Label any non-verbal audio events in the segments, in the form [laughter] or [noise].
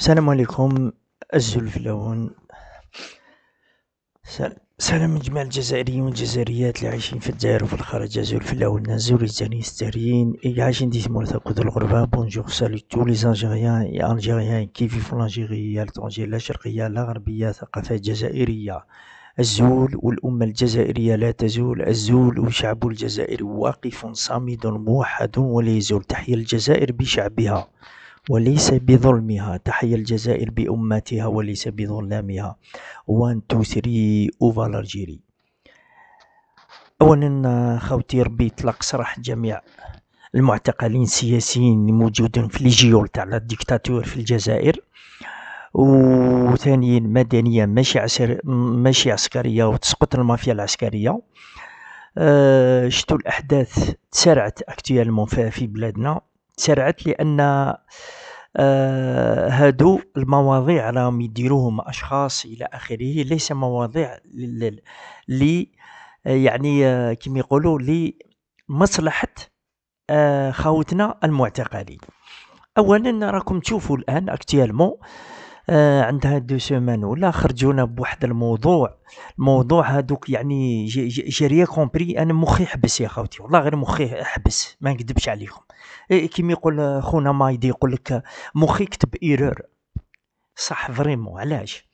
السلام عليكم الزلفلون سلام جميع الجزائريين والجزائريات اللي عايشين في الجزائر وفي الخارج الزلفلون الزاني الستاريين اللي عايشين ديسمو تقود الغربة بونجور سالو تو لي زانجيريان اي انجيريان كيف في الجيرية التونجية لا شرقية لا غربية ثقافة جزائرية الزول والأمة الجزائرية لا تزول الزول وشعب الجزائر واقف صامد موحد ولا يزول تحيا الجزائر بشعبها وليس بظلمها تحيا الجزائر بأمتها وليس بظلامها 1 2 3 اوفا الجيري اولا خوتي ربي يطلق سراح جميع المعتقلين السياسيين الموجودين في ليجيول تاع الديكتاتور في الجزائر وثانيا مدنيه ماشي عسر ماشي عسكريه وتسقط المافيا العسكريه أه شتو الاحداث تسارعت اكتيالمون في بلادنا تسرعت لان آه، هادو المواضيع راهم يديروهم اشخاص الى اخره ليس مواضيع لي يعني آه، كما يقولوا لمصلحه آه، خاوتنا المعتقلين اولا راكم تشوفوا الان اكتيالمون آه عندها دو سومان ولا خرجونا بواحد الموضوع الموضوع هذوك يعني جي كومبري انا مخي حبس يا خوتي والله غير مخي حبس ما نكذبش عليكم إيه، كيما يقول خونا مايدي يقول لك مخي كتب ايرور صح فريمون علاش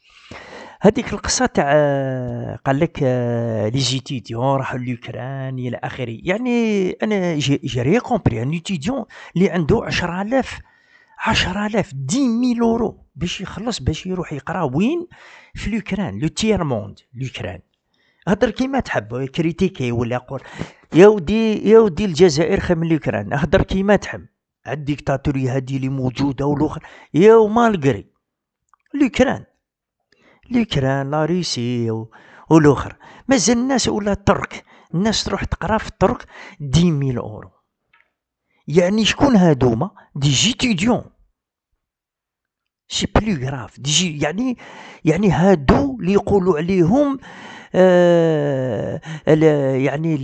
هذيك القصه تاع آه، قال لك آه، لي زيتيديون راحوا لوكران الى اخره يعني انا جي ريا كومبري ان يعني اتيديون اللي عنده 10000 10000 10000 اورو باش يخلص باش يروح يقرا وين في لوكران لو تير موند لوكران هضر كيما تحب كريتيكي ولا قول يا ودي يا ودي الجزائر خير من لوكران هضر كيما تحب الديكتاتوري هذه اللي موجوده والاخر يا ومالغري لوكران لوكران لا روسي والاخر مازال الناس ولا الترك الناس تروح تقرا في الترك دي ميل اورو يعني شكون هادوما دي جيتيديون سي بلو غراف ديجي يعني يعني هادو اللي يقولوا عليهم آه يعني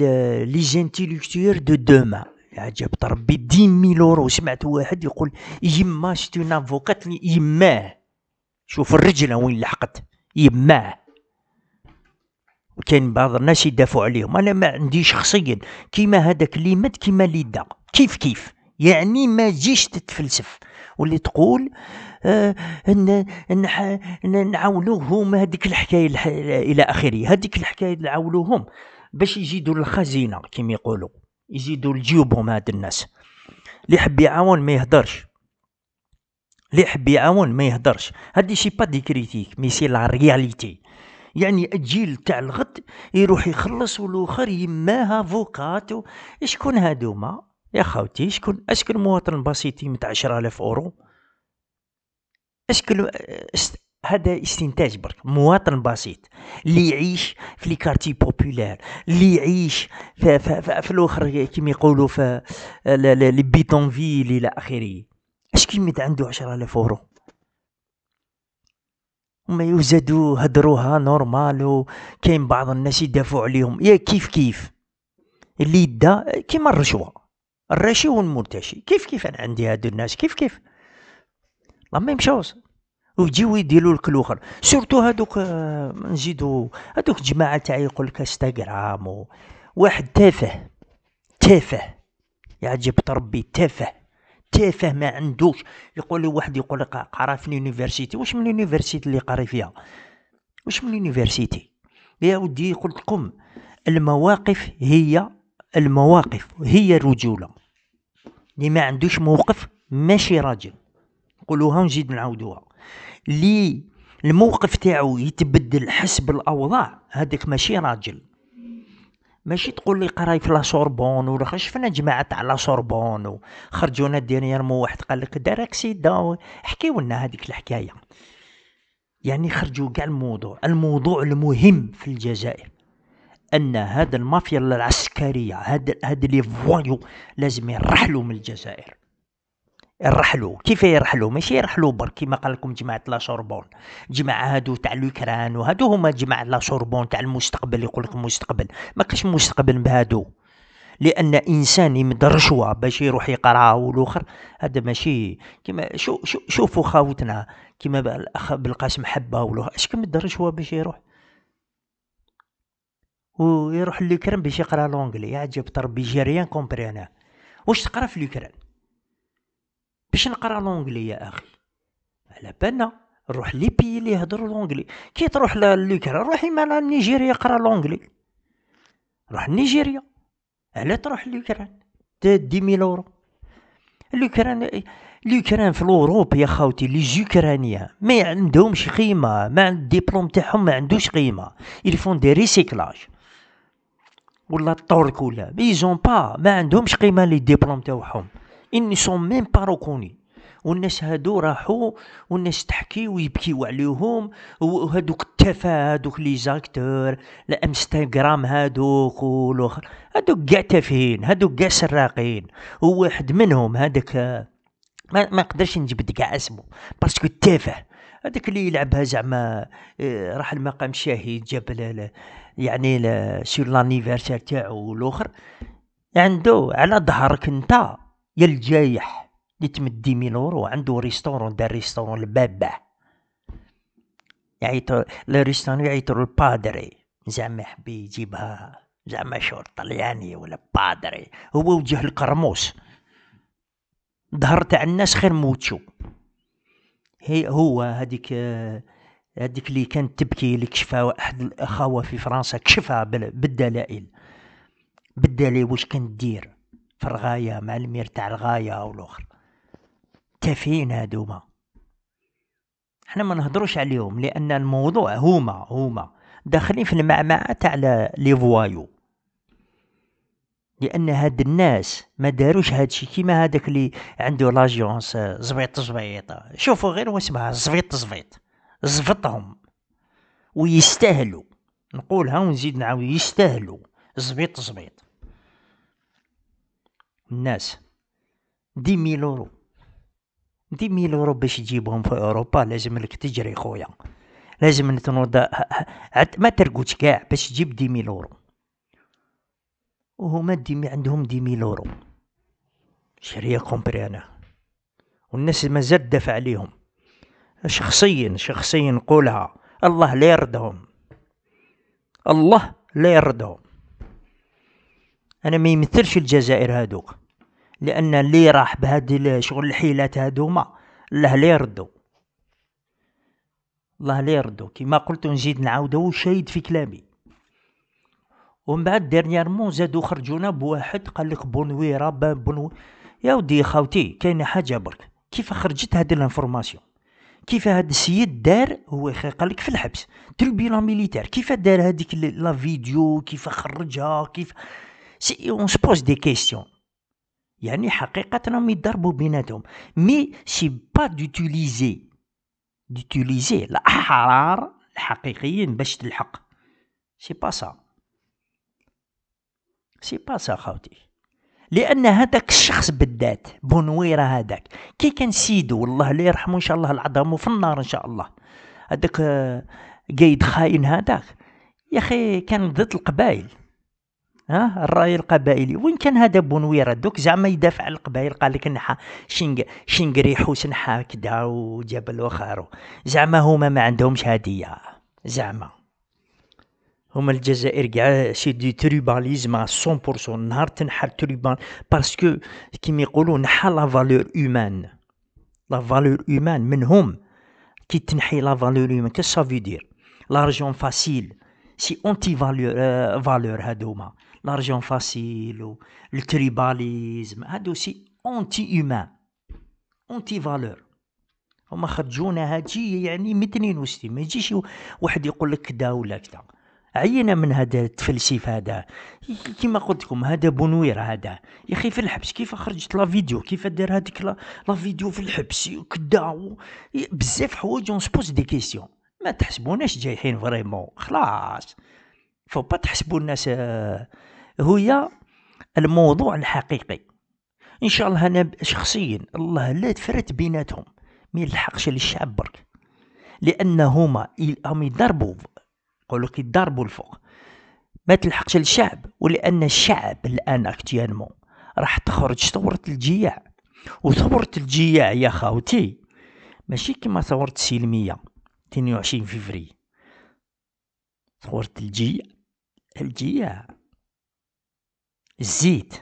لي زانتيليكتيور دو دوما عجب ربي دين ميل اورو سمعت واحد يقول يما اون افوكات يماه شوف الرجله وين لحقت يماه وكاين بعض الناس يدافعوا عليهم انا ما عندي شخصيا كيما هذاك اللي مات كيما اللي دا كيف كيف يعني ما جيش تتفلسف واللي تقول آه ان ان نعاونوهم هذيك الحكايه الى اخره هذيك الحكايه نعاونوهم باش يزيدوا الخزينه كما يقولوا يزيدوا لجيوبهم هاد الناس اللي يحب يعاون ما يهدرش اللي يحب يعاون ما يهدرش هادي شي با دي كريتيك مي سي لا رياليتي يعني الجيل تاع الغد يروح يخلص والاخر يماها فوكاتو شكون هادوما يا خاوتي شكون اشكون مواطن بسيطي مت 10000 اورو اشكون أشت... هذا استنتاج برك مواطن بسيط اللي يعيش في لي كارتي بوبولير اللي يعيش في, في, في, في الاخر كيما يقولوا في لي بيتونفيل الى اخره اش كيمد عنده 10000 اورو وما يوزدوا هدروها نورمال كاين بعض الناس يدافعوا عليهم يا كيف كيف اللي يدا كيما الرشوه الرشي والمرتشي كيف كيف انا عندي هاد الناس كيف كيف لا ميم شوز ويجيو يديروا لك الاخر سورتو هادوك آه، نزيدو هادوك جماعه تاع يقول لك انستغرام واحد تافه تافه يعجب تربي تافه تافه ما عندوش يقول لي واحد يقول لك قرا في اليونيفرسيتي واش من اليونيفرسيتي اللي قاري فيها واش من اليونيفرسيتي يا ودي قلت لكم المواقف هي المواقف هي الرجولة اللي ما عندوش موقف ماشي راجل نقولوها ونزيد نعاودوها اللي الموقف تاعو يتبدل حسب الاوضاع هذاك ماشي راجل ماشي تقول لي قراي في لا سوربون ولا شفنا جماعه تاع لا سوربون وخرجونا مو واحد قال لك دار اكسيدا حكيو لنا هذيك الحكايه يعني خرجوا كاع الموضوع الموضوع المهم في الجزائر ان هذا المافيا العسكريه هذا هذا لي فوايو لازم يرحلوا من الجزائر يرحلوا كيف يرحلوا ماشي يرحلوا برك كيما قال لكم جماعه لا شوربون جماعه هادو تاع لوكران وهادو هما جماعه لا شوربون تاع المستقبل يقول لك مستقبل ما كاش مستقبل بهادو لان انسان يمد رشوه باش يروح يقرا والاخر هذا ماشي كيما شو شو شوفوا خاوتنا كيما الاخ بالقاسم حبه ولا اش كمد رشوه باش يروح ويروح لوكران باش يقرا لونجلي يعجب تربي جي ريان كومبرينا واش تقرا في لوكران باش نقرا لونجلي يا اخي على بالنا نروح لي بي اللي يهضروا لونجلي كي تروح لوكران روحي مالا نيجيريا قرا لونجلي روح نيجيريا على تروح لوكران تدي ميل اورو لوكران لوكران في الاوروب يا خاوتي لي جوكرانيا ما عندهمش قيمه ما الدبلوم تاعهم ما عندوش قيمه يلفون دي ريسيكلاج ولا الترك ولا مي جون با ما عندهمش قيمه لي ديبلوم تاعهم اني سون ميم با ركوني والناس هادو راحوا والناس تحكي ويبكيو عليهم وهادوك التفاهه هادوك لي زاكتور الانستغرام هادوك والاخر هادوك كاع تافهين هادوك كاع سراقين وواحد منهم هذاك ما ما نقدرش نجبد كاع اسمه باسكو تافه هذاك اللي يلعبها زعما آه، راح المقام شاهي جاب يعني سور لانيفرسير تاعو والاخر عنده على ظهرك انت يا الجايح اللي تمدي ميل اورو عنده ريستورون دار ريستورون البابا يعيطو لو ريستورون يعيطو البادري زعما حبي يجيبها زعما شور طلياني ولا بادري هو وجه القرموس ظهر تاع الناس خير موتشو هي هو هذيك هذيك اللي كانت تبكي اللي كشفها احد الاخوه في فرنسا كشفها بالدلائل بالدليل واش كانت دير في الغايه مع المير تاع الغايه او الاخر تافهين هادوما احنا ما نهضروش عليهم لان الموضوع هما هما داخلين في المعمعه تاع لي فوايو لان هاد الناس ما داروش هادشي كيما هذاك اللي عنده لاجونس آه، زبيط زبيطه شوفوا غير واسمها زبيط زبيط زبطهم ويستاهلوا نقولها ونزيد نعاود يستاهلوا زبيط زبيط الناس دي ميل اورو دي ميل اورو باش تجيبهم في اوروبا لازم لك تجري خويا لازم تنوض ما ترقدش كاع باش تجيب دي ميل اورو وهما ديمي عندهم ديمي لورو شريه كومبري انا والناس مازال دافع عليهم شخصيا شخصيا نقولها الله لا يردهم الله لا يردهم انا ما يمثلش الجزائر هادوك لان اللي راح بهاد شغل الحيلات هادوما الله لا يردو الله لا يردو كما قلت نزيد نعاودو شايد في كلامي ومن بعد ديرنييرمون زادو خرجونا بواحد قال لك بونويرا بونو يا ودي خاوتي كاينه حاجه برك كيف خرجت هاد الانفورماسيون كيف هاد السيد دار هو قال لك في الحبس تربيلا ميليتير كيف دار هذيك لا فيديو كيف خرجها كيف سي اون سبوز دي كيستيون يعني حقيقة راهم يضربوا بيناتهم مي سي با دوتيليزي دوتيليزي الاحرار الحقيقيين باش تلحق سي با سا سي با سا خاوتي لان هذاك الشخص بالذات بنويره هذاك كي كان سيدو والله لا يرحمه ان شاء الله العظام في النار ان شاء الله هذاك آه، قايد خاين هذاك يا اخي كان ضد القبائل ها الراي القبائلي وين كان هذا بنويره دوك زعما يدافع على القبائل قال لك نحا شينغ شينغري حسن حا كدا وجاب الاخر زعما هما ما عندهمش هديه زعما هما الجزائر كاع سي دي تريباليزم 100% نهار تنحل تريبال باسكو كيما يقولوا نحى لا فالور اومان لا فالور اومان منهم كي تنحي لا فالور اومان كاش سافي دير لارجون فاسيل سي اونتي فالور فالور هادوما لارجون فاسيل و التريباليزم هادو سي اونتي اومان اونتي فالور هما خرجونا هادشي يعني متنين وستين ما يجيش واحد يقول لك كدا ولا كدا عينه من هذا التفلسف هذا كما قلت لكم هذا بنوير هذا يا اخي في الحبس كيف خرجت لا فيديو كيف دار هذيك لا فيديو في الحبس وكدا بزاف حوايج اون سبوز دي كيسيون ما تحسبوناش جايحين فريمون خلاص فو با تحسبوا الناس هويا آه، الموضوع الحقيقي ان شاء الله انا شخصيا الله لا تفرت بيناتهم ما يلحقش للشعب برك لان هما امي يضربوا قولوا كيضربوا الفوق ما تلحقش الشعب ولان الشعب الان اكتيانمو راح تخرج ثوره الجياع وثوره الجياع يا خاوتي ماشي كما ثوره السلميه 22 فيفري ثوره الجياع الجياع الزيت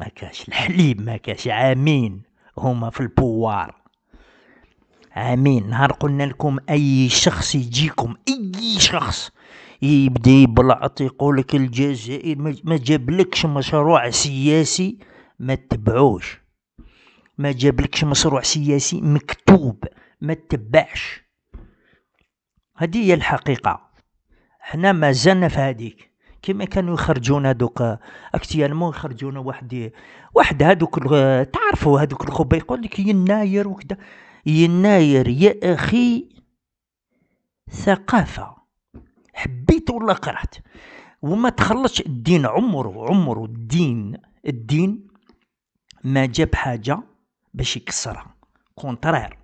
ما كاش الحليب ما كاش عامين هما في البوار عامين نهار قلنا لكم اي شخص يجيكم اي شخص يبدا يبلعط يقول لك الجزائر ما جابلكش مشروع سياسي ما تتبعوش ما جابلكش مشروع سياسي مكتوب ما تتبعش هذه هي الحقيقه حنا زلنا في هذيك كما كانوا يخرجونا دوك اكتيالمون يخرجونا واحد واحد هذوك تعرفوا هذوك الخبا يقول لك يناير وكذا يناير يا أخي ثقافة حبيت ولا كرهت وما تخلصش الدين عمره عمره الدين الدين ما جاب حاجة باش يكسرها كونترير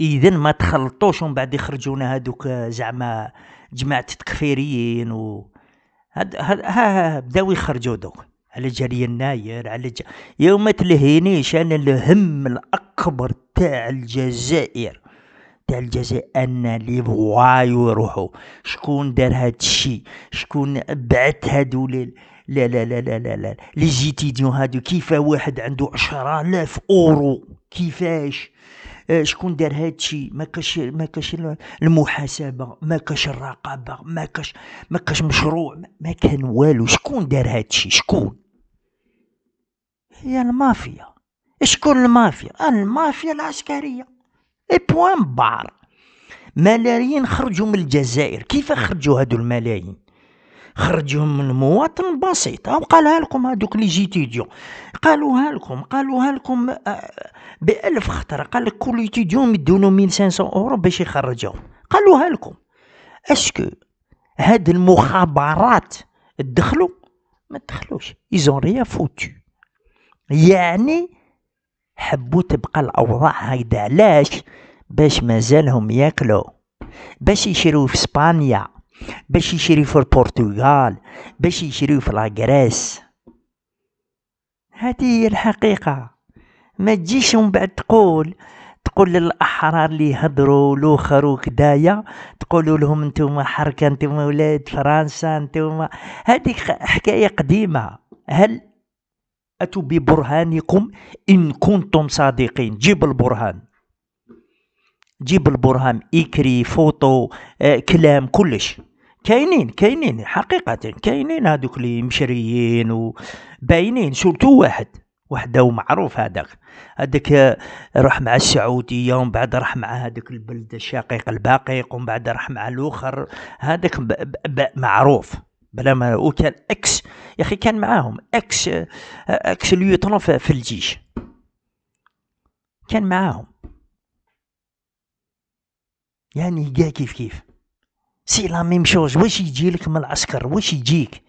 اذا ما تخلطوش ومن بعد يخرجونا هادوك زعما جماعه التكفيريين و هاد هاد ها بداو يخرجوا دوك على جاري يناير على ج... يوم تلهينيش انا الهم الاكبر تاع الجزائر تاع الجزائر ان لي فوايو يروحوا شكون دار هاد شكون بعت هادو لا لا لا لا لا لا لي زيتيديون هادو كيف واحد عنده 10000 اورو كيفاش آه، شكون دار هادشي ما كاش ما كاش المحاسبه ما كاش الرقابه ما كاش ما كاش مشروع ما كان والو شكون دار هادشي شكون هي المافيا شكون المافيا المافيا العسكرية اي بوان بار ملايين خرجوا من الجزائر كيف خرجوا هادو الملايين خرجوا من مواطن بسيط او قالها لكم هادوك لي جيتيديون قالوها لكم قالوها لكم آه، بألف خطرة قال لك كل جيتيديون يدونو 1500 اورو باش يخرجوا قالوها لكم اسكو هاد المخابرات دخلوا ما دخلوش ايزون ريا فوتو يعني حبوا تبقى الاوضاع هيدا علاش باش مازالهم ياكلوا باش يشريو في اسبانيا باش يشريو في البرتغال باش يشريو في لاغريس هذه هي الحقيقة ما تجيش من بعد تقول تقول للأحرار اللي يهضروا لوخر وكدايا تقولوا لهم انتم حركة انتم ولاد فرنسا انتم هذه حكاية قديمة هل فأتوا ببرهانكم إن كنتم صادقين جيب البرهان جيب البرهان إكري فوتو آه كلام كلش كاينين كاينين حقيقة كاينين هادوك اللي مشريين وباينين سورتو واحد وحده ومعروف هذاك هذاك آه، راح مع السعودية ومن بعد راح مع هذاك البلد الشقيق الباقي ومن بعد راح مع الأخر هذاك معروف بلا ما وكان اكس يا اخي كان معاهم اكس اكس ليوتون في الجيش كان معاهم يعني كاع كيف كيف سي لا ميم شوز واش يجي لك من العسكر واش يجيك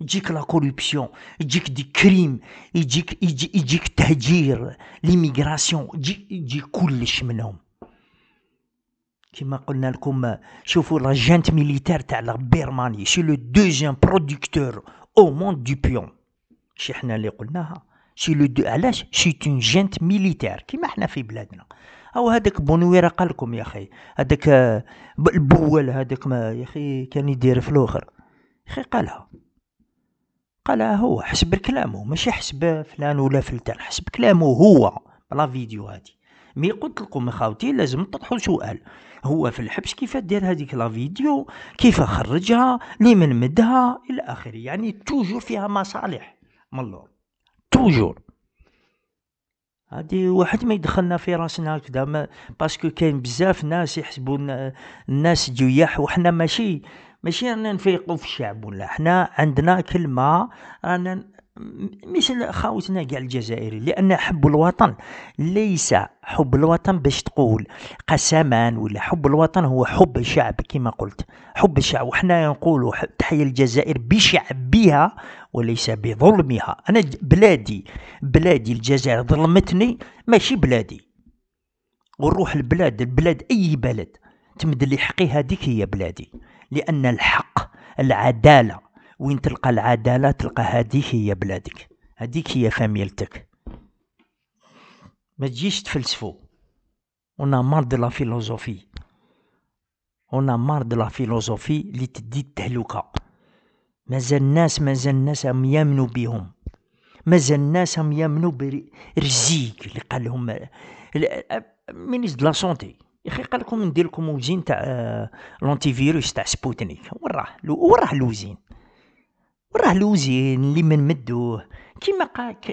يجيك لا كوربسيون يجيك دي كريم يجيك يجي يجيك التهجير ليميغراسيون يجي يجي كلش منهم كما قلنا لكم شوفوا لا جانت ميليتير تاع بيرماني سي لو دوزيام برودكتور او موند دو بيون شي حنا اللي قلناها سي لو دو علاش سي اون جانت ميليتير كيما حنا في بلادنا او هذاك بونويرة قال لكم يا اخي هذاك البوال هذاك ما يا اخي كان يدير في الاخر يا اخي قالها قالها هو حسب كلامه ماشي حسب فلان ولا فلتان حسب كلامه هو بلا فيديو هادي مي قلت لكم اخاوتي لازم تطرحوا سؤال هو في الحبس كيف دار هذيك لا فيديو كيف خرجها لمن مدها الى اخره يعني توجور فيها مصالح من اللور توجور هادي واحد ما يدخلنا في راسنا هكذا باسكو كاين بزاف ناس يحسبون الناس جياح وحنا ماشي ماشي رانا نفيقوا في الشعب ولا حنا عندنا كلمه رانا مثل خاوتنا كاع الجزائري لان حب الوطن ليس حب الوطن باش تقول قسما ولا حب الوطن هو حب الشعب كما قلت حب الشعب وحنا نقولوا تحيا الجزائر بشعبها وليس بظلمها انا بلادي بلادي الجزائر ظلمتني ماشي بلادي ونروح البلاد البلاد اي بلد تمد لي حقي هذيك هي بلادي لان الحق العداله وين تلقى العدالة تلقى هذيك هي بلادك هذيك هي فاميلتك ما تجيش تفلسفو ونا مار دو لا فيلوزوفي ونا مار دو لا فيلوزوفي اللي تدي التهلكة مازال الناس مازال الناس هم يامنوا بهم مازال الناس هم يامنوا برزيك اللي قال لهم مينيس دو لا سونتي يا اخي قال لكم ندير لكم وزين تاع لونتي آه، فيروس تاع سبوتنيك وين راه وين راه الوزين راه لوزين اللي من مدوه كيما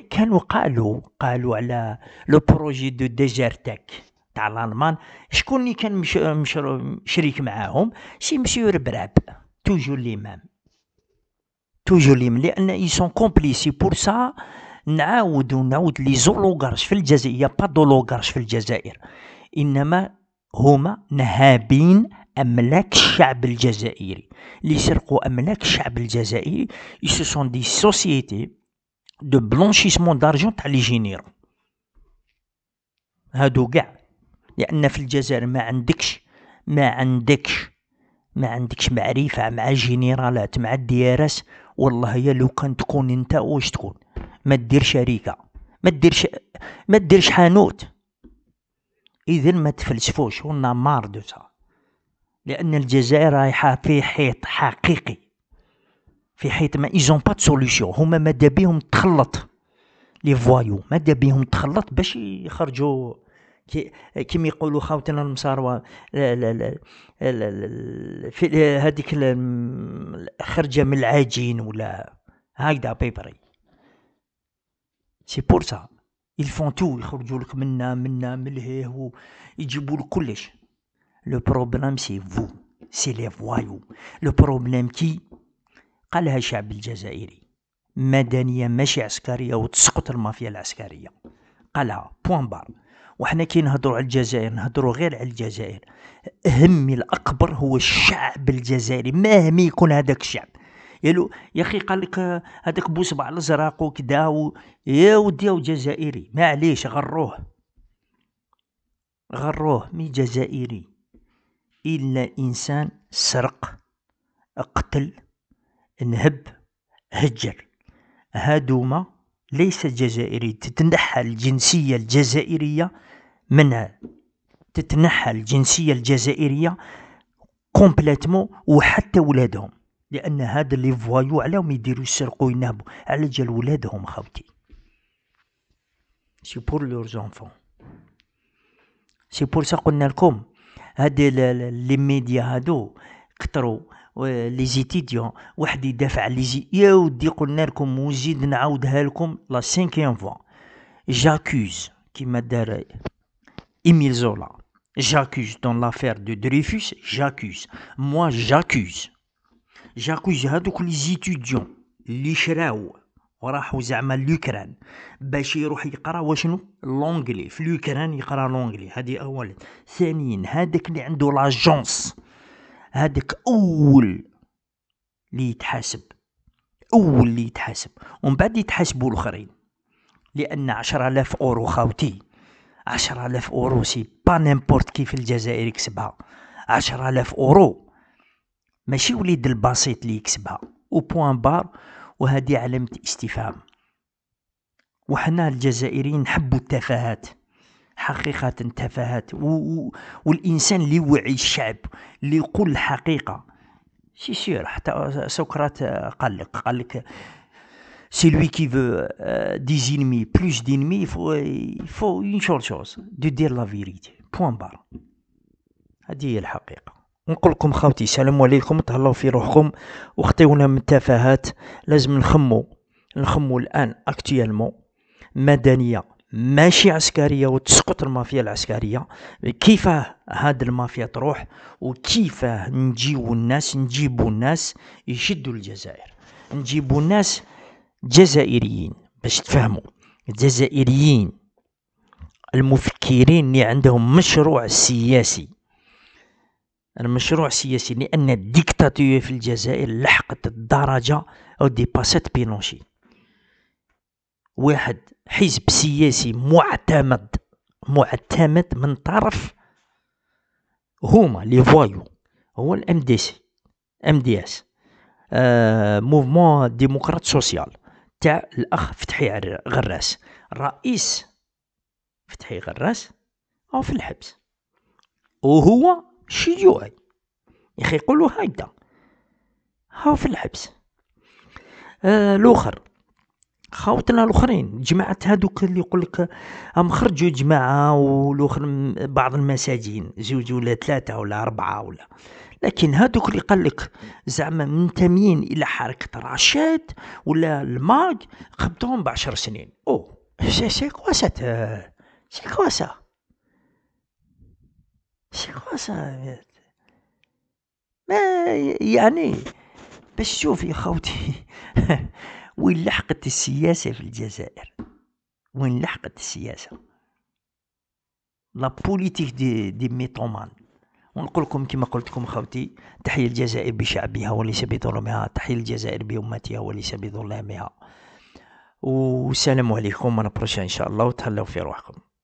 كانوا قالوا قالوا على لو بروجي دو ديجارتك تاع الالمان شكون اللي كان مش مش شريك معاهم سي مسيور براب توجور لي مام توجور لي مام لان اي سون كومبليسي بور سا نعاود ونعاود لي زولوغارش في الجزائر يا با دولوغارش في الجزائر انما هما نهابين أملاك الشعب الجزائري اللي سرقوا أملاك الشعب الجزائري ils سون دي سوسيتي دو بلونشيسمون دارجون تاع لي جينيرو هادو كاع لأن في الجزائر ما عندكش ما عندكش ما عندكش معرفة مع جينيرالات مع الديارس والله يا لو كان تكون انت واش تكون ما دير شركة ما ديرش ما ديرش حانوت اذا ما تفلسفوش ونا مار دو سا لان الجزائر رايحه في حيط حقيقي في حيط ما ايزون با سوليوشن هما مادا بيهم تخلط لي فوايو مادا بيهم تخلط باش يخرجوا كي كيما يقولوا خاوتنا المصاروه في هذيك خرجه من العجين ولا هكذا بيبري سي بور سا يلفون تو يخرجوا لك منا منا من لهيه ويجيبوا لك كلش لو بروبليم سي فو سي لي فوايو لو بروبليم كي قالها الشعب الجزائري مدنية ماشي عسكرية وتسقط المافيا العسكرية قالها بوان بار وحنا كي نهضروا على الجزائر نهضروا غير على الجزائر همي الاكبر هو الشعب الجزائري مهما يكون هذاك الشعب يلو يا اخي قال لك هذاك بوصبع الازرق وكدا يا إيه، ودي جزائري معليش غروه غروه مي جزائري إلا إنسان سرق قتل نهب هجر هادوما ليس جزائري تتنحى الجنسية الجزائرية منها تتنحى الجنسية الجزائرية كومبليتمون وحتى ولادهم لان هاد لي فوايو علاهم يديروا يسرقوا ينهبوا على جال ولادهم خوتي سي بور لور زونفون سي بور سا قلنا لكم هاد لي ميديا هادو كتروا لي زيتيديون واحد يدافع لي زي يا ودي قلنا لكم وزيد نعاودها لكم لا سينكيام فوا جاكوز كيما دار ايميل زولا جاكوز دون لافير دو دريفوس جاكوز موا جاكوز جاكوز هادوك لي زيتيديون لي شراو وراحوا زعما لوكران باش يروح يقرا وشنو لونجلي في لوكران يقرا لونجلي هذه اولا ثانيا هذاك اللي عنده لاجونس هذاك اول اللي يتحاسب اول اللي يتحاسب ومن بعد يتحاسبوا الاخرين لان 10000 اورو خاوتي 10000 اورو سي با نيمبورت كيف الجزائر يكسبها 10000 اورو ماشي وليد البسيط اللي يكسبها او بوان بار وهذه علامة استفهام وحنا الجزائريين نحبوا التفاهات حقيقة تفاهات و... والإنسان اللي وعي الشعب اللي يقول الحقيقة سي شي حتى سقراط قال لك قال لك سي لوي كي فو des ennemis, plus d'ennemis, فو faut, il faut une seule chose, de dire la هذه هي الحقيقة. نقول لكم خاوتي السلام عليكم تهلاو في روحكم وخطيونا من التفاهات لازم نخمو نخمو الان اكتيالمون مدنيه ماشي عسكريه وتسقط المافيا العسكريه كيفاه هاد المافيا تروح وكيف نجيو الناس نجيبو الناس يشدوا الجزائر نجيبو الناس جزائريين باش تفهموا الجزائريين المفكرين اللي عندهم مشروع سياسي المشروع السياسي لان الديكتاتوريه في الجزائر لحقت الدرجه او ديباسات بينوشي واحد حزب سياسي معتمد معتمد من طرف هما لي فوايو هو الام دي سي ام دي اس موفمون ديمقراط سوسيال تاع الاخ فتحي غراس رئيس فتحي غراس او في الحبس وهو شي يخي يا يقولوا هكذا هاو في الحبس آه الاخر خاوتنا الاخرين جماعه هادوك اللي يقول لك هم خرجوا جماعه والاخر بعض المساجين زوج ولا ثلاثه ولا اربعه ولا لكن هادوك اللي قال لك زعما منتميين الى حركه رشاد ولا الماج خبطوهم بعشر سنين او سي سي كوا سي آه، كوا سي كوا سا ما يعني باش شوف يا خوتي [laughs] وين لحقت السياسة في الجزائر وين لحقت السياسة لا بوليتيك دي دي ميتومان ونقول لكم كما قلت لكم خوتي تحية الجزائر بشعبها وليس بظلمها تحية الجزائر بأمتها وليس بظلامها والسلام عليكم مرة بروشة إن شاء الله وتهلاو في روحكم